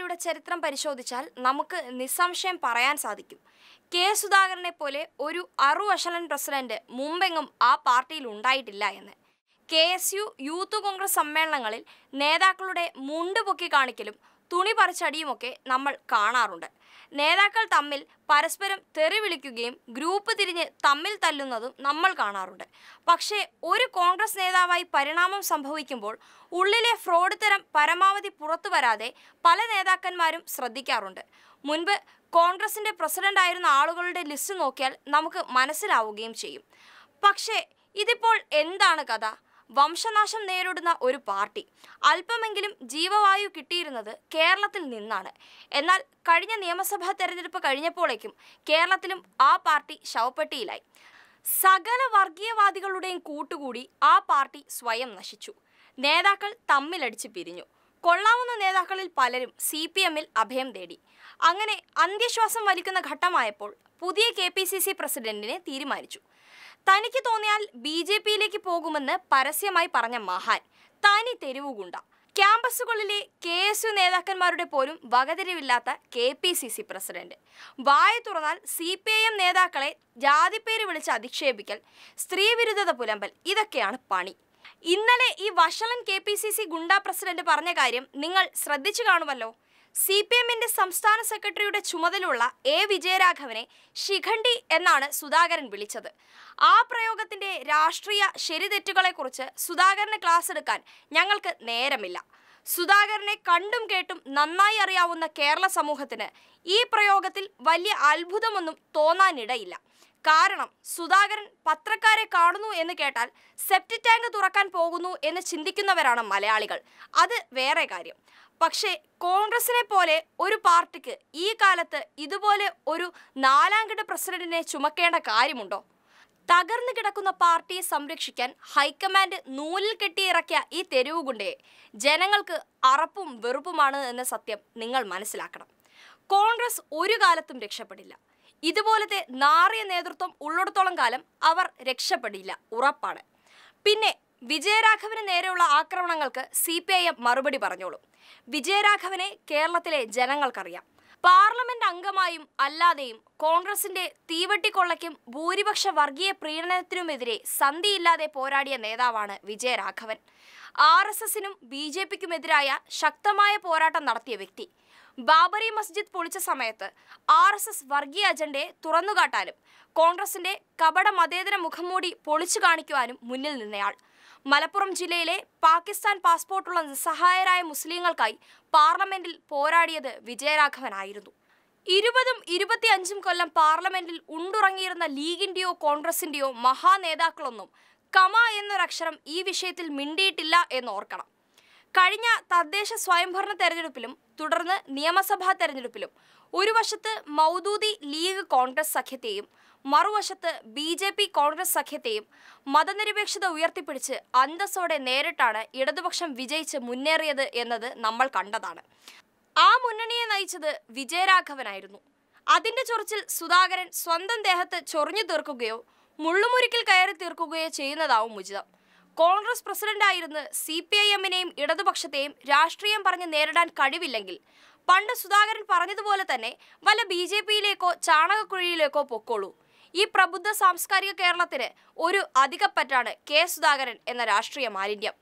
പാർട്ടിയുടെ ചരിത്രം പരിശോധിച്ചാൽ നമുക്ക് നിസ്സംശയം പറയാൻ സാധിക്കും കെ സുധാകരനെ പോലെ ഒരു അറുവശലൻ പ്രസിഡന്റ് മുമ്പെങ്ങും ആ പാർട്ടിയിൽ ഉണ്ടായിട്ടില്ല എന്ന് K S U Youth Congress സമ്മേളനങ്ങളിൽ നേതാക്കളുടെ മുണ്ട് പൊക്കി കാണിക്കലും തുണി പറിച്ചടിയുമൊക്കെ നമ്മൾ കാണാറുണ്ട് നേതാക്കൾ തമ്മിൽ പരസ്പരം തെറി വിളിക്കുകയും ഗ്രൂപ്പ് തിരിഞ്ഞ് തമ്മിൽ തല്ലുന്നതും നമ്മൾ കാണാറുണ്ട് പക്ഷേ ഒരു കോൺഗ്രസ് നേതാവായി പരിണാമം സംഭവിക്കുമ്പോൾ ഉള്ളിലെ ഫ്രോഡ് തരം പരമാവധി പുറത്തു വരാതെ പല നേതാക്കന്മാരും ശ്രദ്ധിക്കാറുണ്ട് മുൻപ് കോൺഗ്രസിൻ്റെ ആയിരുന്ന ആളുകളുടെ ലിസ്റ്റ് നോക്കിയാൽ നമുക്ക് മനസ്സിലാവുകയും ചെയ്യും പക്ഷേ ഇതിപ്പോൾ എന്താണ് കഥ വംശനാശം നേരിടുന്ന ഒരു പാർട്ടി അല്പമെങ്കിലും ജീവവായു കിട്ടിയിരുന്നത് കേരളത്തിൽ നിന്നാണ് എന്നാൽ കഴിഞ്ഞ നിയമസഭാ തെരഞ്ഞെടുപ്പ് കഴിഞ്ഞപ്പോഴേക്കും കേരളത്തിലും ആ പാർട്ടി ശവപ്പെട്ടിയിലായി സകല വർഗീയവാദികളുടെയും കൂട്ടുകൂടി ആ പാർട്ടി സ്വയം നശിച്ചു നേതാക്കൾ തമ്മിലടിച്ച് പിരിഞ്ഞു കൊള്ളാവുന്ന നേതാക്കളിൽ പലരും സി പി എമ്മിൽ അഭയം തേടി അങ്ങനെ അന്ത്യശ്വാസം വലിക്കുന്ന ഘട്ടമായപ്പോൾ പുതിയ കെ പി സി സി പ്രസിഡന്റിനെ തീരുമാനിച്ചു തനിക്ക് തോന്നിയാൽ ബി ജെ പിയിലേക്ക് പോകുമെന്ന് പരസ്യമായി പറഞ്ഞ മഹാൻ തനി തെരുവുകുണ്ട ക്യാമ്പസുകളിലെ കെ എസ് യു നേതാക്കന്മാരുടെ പോലും വകതിരിവില്ലാത്ത K P C C president വായ തുറന്നാൽ സി പി ഐ എം നേതാക്കളെ ജാതിപ്പേര് വിളിച്ച് അധിക്ഷേപിക്കൽ സ്ത്രീവിരുദ്ധത പുലമ്പൽ ഇതൊക്കെയാണ് പണി ഇന്നലെ ഈ വഷളൻ കെ പി സി സി ഗുണ്ട പ്രസിഡന്റ് പറഞ്ഞ കാര്യം നിങ്ങൾ ശ്രദ്ധിച്ചു കാണുമല്ലോ സി പി എമ്മിന്റെ സംസ്ഥാന സെക്രട്ടറിയുടെ ചുമതലയുള്ള എ വിജയരാഘവനെ ശിഖണ്ഡി എന്നാണ് സുധാകരൻ വിളിച്ചത് ആ പ്രയോഗത്തിന്റെ രാഷ്ട്രീയ ശരിതെറ്റുകളെക്കുറിച്ച് സുധാകരന് ക്ലാസ് എടുക്കാൻ ഞങ്ങൾക്ക് നേരമില്ല സുധാകരനെ കണ്ടും കേട്ടും നന്നായി അറിയാവുന്ന കേരള സമൂഹത്തിന് ഈ പ്രയോഗത്തിൽ വലിയ അത്ഭുതമൊന്നും തോന്നാനിടയില്ല കാരണം സുധാകരൻ പത്രക്കാരെ കാണുന്നു എന്ന് കേട്ടാൽ സെപ്റ്റി ടാങ്ക് തുറക്കാൻ പോകുന്നു എന്ന് ചിന്തിക്കുന്നവരാണ് മലയാളികൾ അത് വേറെ കാര്യം പക്ഷേ കോൺഗ്രസിനെ പോലെ ഒരു പാർട്ടിക്ക് ഈ കാലത്ത് ഇതുപോലെ ഒരു നാലാംകിട പ്രസിഡന്റിനെ ചുമക്കേണ്ട കാര്യമുണ്ടോ തകർന്നു കിടക്കുന്ന പാർട്ടിയെ സംരക്ഷിക്കാൻ ഹൈക്കമാൻഡ് നൂലിൽ കെട്ടിയിറക്കിയ ഈ തെരുവുകുണ്ടയെ ജനങ്ങൾക്ക് അറപ്പും വെറുപ്പുമാണ് എന്ന സത്യം നിങ്ങൾ മനസ്സിലാക്കണം കോൺഗ്രസ് ഒരു കാലത്തും രക്ഷപ്പെടില്ല ഇതുപോലത്തെ നാറിയ നേതൃത്വം ഉള്ളിടത്തോളം കാലം അവർ രക്ഷപ്പെടില്ല ഉറപ്പാണ് പിന്നെ വിജയരാഘവന് നേരെയുള്ള ആക്രമണങ്ങൾക്ക് സി പി ഐ എം മറുപടി പറഞ്ഞോളൂ വിജയരാഘവനെ കേരളത്തിലെ ജനങ്ങൾക്കറിയാം പാർലമെന്റ് അംഗമായും അല്ലാതെയും കോൺഗ്രസിന്റെ തീവട്ടിക്കൊള്ളയ്ക്കും ഭൂരിപക്ഷ വർഗീയ പ്രീണനത്തിനുമെതിരെ സന്ധിയില്ലാതെ പോരാടിയ നേതാവാണ് വിജയരാഘവൻ ആർ എസ് എസിനും ബി ജെ പിക്കുമെതിരായ ശക്തമായ പോരാട്ടം നടത്തിയ വ്യക്തി ബാബറി മസ്ജിദ് പൊളിച്ച സമയത്ത് ആർ എസ് എസ് വർഗീയ അജണ്ടയെ തുറന്നുകാട്ടാനും കോൺഗ്രസിന്റെ കപട മതേതര മുഖംമൂടി പൊളിച്ചു കാണിക്കുവാനും മുന്നിൽ നിന്നയാൾ മലപ്പുറം ജില്ലയിലെ പാകിസ്ഥാൻ പാസ്പോർട്ടുള്ള നിസ്സഹായരായ മുസ്ലിങ്ങൾക്കായി പാർലമെന്റിൽ പോരാടിയത് വിജയരാഘവനായിരുന്നു ഇരുപതും ഇരുപത്തിയഞ്ചും കൊല്ലം പാർലമെന്റിൽ ഉണ്ടുറങ്ങിയിരുന്ന ലീഗിന്റെയോ കോൺഗ്രസിന്റെയോ മഹാനേതാക്കളൊന്നും കമ എന്നൊരക്ഷരം ഈ വിഷയത്തിൽ മിണ്ടിയിട്ടില്ല എന്നോർക്കണം കഴിഞ്ഞ തദ്ദേശ സ്വയംഭരണ തെരഞ്ഞെടുപ്പിലും തുടർന്ന് നിയമസഭാ തെരഞ്ഞെടുപ്പിലും ഒരു വശത്ത് മൗദൂദി ലീഗ് കോൺഗ്രസ് സഖ്യത്തെയും മറുവശത്ത് ബി ജെ പി കോൺഗ്രസ് സഖ്യത്തെയും മതനിരപേക്ഷത ഉയർത്തിപ്പിടിച്ച് അന്തസ്സോടെ നേരിട്ടാണ് ഇടതുപക്ഷം വിജയിച്ച് മുന്നേറിയത് എന്നത് നമ്മൾ കണ്ടതാണ് ആ മുന്നണിയെ നയിച്ചത് വിജയരാഘവനായിരുന്നു അതിന്റെ ചൊറിച്ചിൽ സുധാകരൻ സ്വന്തം ദേഹത്ത് ചൊറിഞ്ഞു തീർക്കുകയോ മുള്ളുമുരുക്കിൽ കയറി തീർക്കുകയോ ചെയ്യുന്നതാവും ഉചിതം കോൺഗ്രസ് പ്രസിഡന്റായിരുന്ന് സി പി ഐ എമ്മിനെയും ഇടതുപക്ഷത്തെയും രാഷ്ട്രീയം പറഞ്ഞ് നേരിടാൻ കഴിവില്ലെങ്കിൽ പണ്ട് സുധാകരൻ പറഞ്ഞതുപോലെ തന്നെ വല്ല ബി ജെ പിയിലേക്കോ ചാണകക്കുഴിയിലേക്കോ പൊക്കോളൂ ഈ പ്രബുദ്ധ സാംസ്കാരിക കേരളത്തിന് ഒരു അധികപ്പറ്റാണ് കെ സുധാകരൻ എന്ന രാഷ്ട്രീയ മാലിന്യം